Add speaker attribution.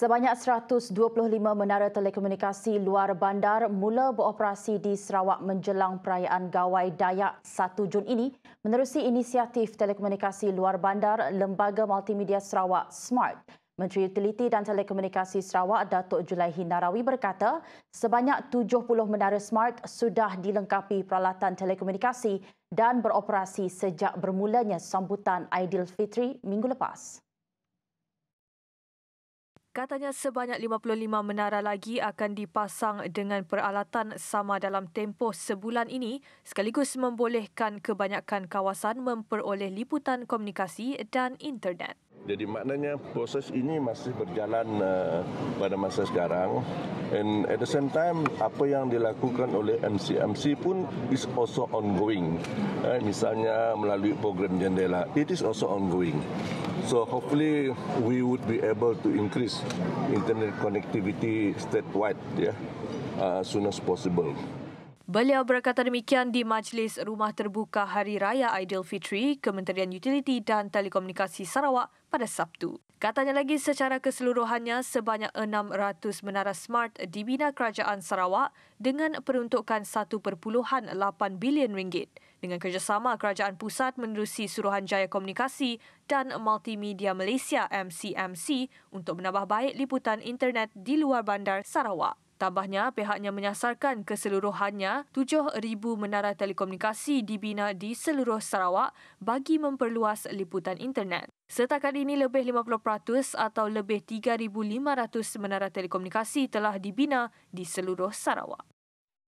Speaker 1: Sebanyak 125 menara telekomunikasi luar bandar mula beroperasi di Sarawak menjelang perayaan gawai Dayak 1 Jun ini menerusi inisiatif telekomunikasi luar bandar Lembaga Multimedia Sarawak Smart. Menteri Utiliti dan Telekomunikasi Sarawak Datuk Julaihi Narawi berkata, sebanyak 70 menara smart sudah dilengkapi peralatan telekomunikasi dan beroperasi sejak bermulanya sambutan Aidilfitri minggu lepas.
Speaker 2: Katanya sebanyak 55 menara lagi akan dipasang dengan peralatan sama dalam tempoh sebulan ini sekaligus membolehkan kebanyakan kawasan memperoleh liputan komunikasi dan internet.
Speaker 3: Jadi maknanya proses ini masih berjalan uh, pada masa sekarang and at the same time apa yang dilakukan oleh MCMC pun is also ongoing. Uh, misalnya melalui program jendela, it is also ongoing. So hopefully we would be able to increase internet connectivity statewide yeah, uh, as soon as possible.
Speaker 2: Beliau berkata demikian di Majlis Rumah Terbuka Hari Raya Aidilfitri, Kementerian Utiliti dan Telekomunikasi Sarawak pada Sabtu. Katanya lagi secara keseluruhannya, sebanyak 600 menara smart dibina kerajaan Sarawak dengan peruntukan 1.8 bilion ringgit dengan kerjasama kerajaan pusat menerusi Suruhanjaya Komunikasi dan Multimedia Malaysia MCMC untuk menambah baik liputan internet di luar bandar Sarawak. Tambahnya, pihaknya menyasarkan keseluruhannya 7,000 menara telekomunikasi dibina di seluruh Sarawak bagi memperluas liputan internet. Setakat ini, lebih 50% atau lebih 3,500 menara telekomunikasi telah dibina di seluruh Sarawak.